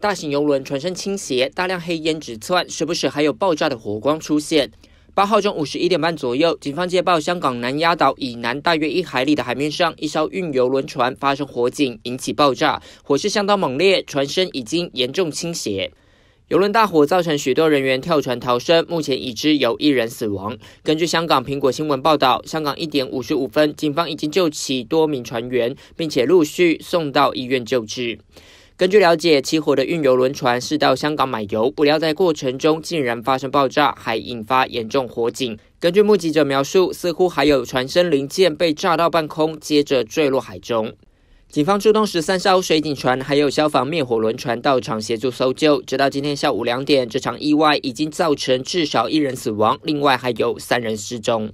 大型游轮船身倾斜，大量黑烟直窜，时不时还有爆炸的火光出现。八号中午十一点半左右，警方接报，香港南丫岛以南大约一海里的海面上，一艘运油轮船发生火警，引起爆炸，火势相当猛烈，船身已经严重倾斜。游轮大火造成许多人员跳船逃生，目前已知有一人死亡。根据香港苹果新闻报道，香港一点五十五分，警方已经救起多名船员，并且陆续送到医院救治。根据了解，起火的运油轮船是到香港买油，不料在过程中竟然发生爆炸，还引发严重火警。根据目击者描述，似乎还有船身零件被炸到半空，接着坠落海中。警方出动十三艘水警船，还有消防灭火轮船到场协助搜救。直到今天下午两点，这场意外已经造成至少一人死亡，另外还有三人失踪。